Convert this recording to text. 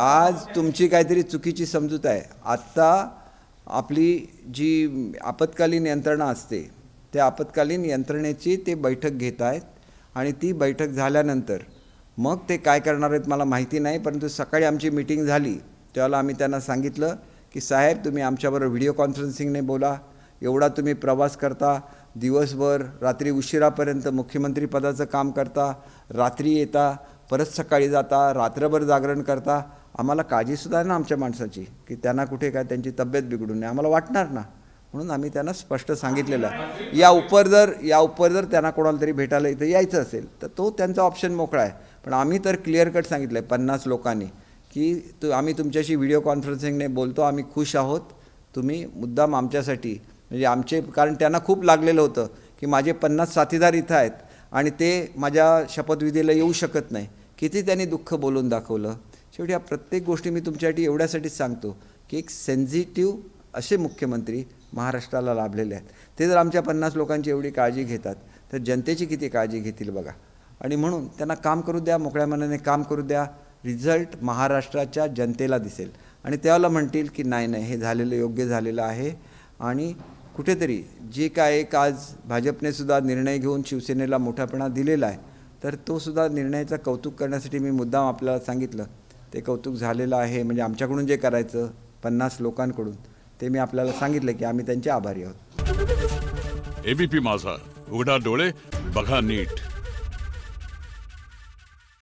आज तुमची काहीतरी चुकीची समजूत आहे आत्ता आपली जी आपत्कालीन यंत्रणा असते त्या आपत्कालीन यंत्रणेची ते बैठक घेत आहेत आणि ती बैठक झाल्यानंतर मग ते काय करणार आहेत मला माहिती नाही परंतु सकाळी आमची मिटिंग झाली त्यावेळेला आम्ही त्यांना सांगितलं की साहेब तुम्ही आमच्याबरोबर व्हिडिओ कॉन्फरन्सिंगने बोला एवढा तुम्ही प्रवास करता दिवसभर रात्री उशिरापर्यंत मुख्यमंत्रीपदाचं काम करता रात्री येता परत सकाळी जाता रात्रभर जागरण करता आम्हाला काळजीसुद्धा आहे ना आमच्या माणसाची की त्यांना कुठे काय त्यांची तब्येत बिघडू नये आम्हाला वाटणार ना म्हणून आम्ही त्यांना स्पष्ट सांगितलेलं या उपर जर या उपर जर त्यांना कोणाला तरी भेटायला इथं यायचं असेल तर तो त्यांचा ऑप्शन मोकळा आहे पण आम्ही तर क्लिअर कट सांगितलं आहे पन्नास लोकांनी की तू आम्ही तुमच्याशी व्हिडिओ कॉन्फरन्सिंगने बोलतो आम्ही खुश आहोत तुम्ही मुद्दाम आमच्यासाठी म्हणजे आमचे कारण त्यांना खूप लागलेलं होतं की माझे पन्नास साथीदार इथं आहेत आणि ते माझ्या शपथविधीला येऊ शकत नाही किती त्यांनी दुःख बोलून दाखवलं शेवटी ह्या प्रत्येक गोष्टी मी तुमच्यासाठी एवढ्यासाठीच सांगतो की एक सेन्झिटिव्ह असे मुख्यमंत्री महाराष्ट्राला लाभलेले आहेत ते जर आमच्या पन्नास लोकांची एवढी काळजी घेतात तर जनतेची किती काळजी घेतील बघा आणि म्हणून त्यांना काम करू द्या मोकळ्या मनाने काम करू द्या रिझल्ट महाराष्ट्राच्या जनतेला दिसेल आणि त्याला म्हणतील की नाही नाही हे झालेलं योग्य झालेलं आहे आणि कुठेतरी जे काय एक आज भाजपने सुद्धा निर्णय घेऊन शिवसेनेला मोठापणा दिलेला आहे तर तो सुद्धा निर्णयाचं कौतुक करण्यासाठी मी मुद्दाम आपल्याला सांगितलं ते कौतुक झालेलं आहे म्हणजे आमच्याकडून जे करायचं पन्नास लोकांकडून ते मी आपल्याला सांगितलं की आम्ही त्यांचे आभारी आहोत एबीपी माझा उघडा डोळे बघा नीट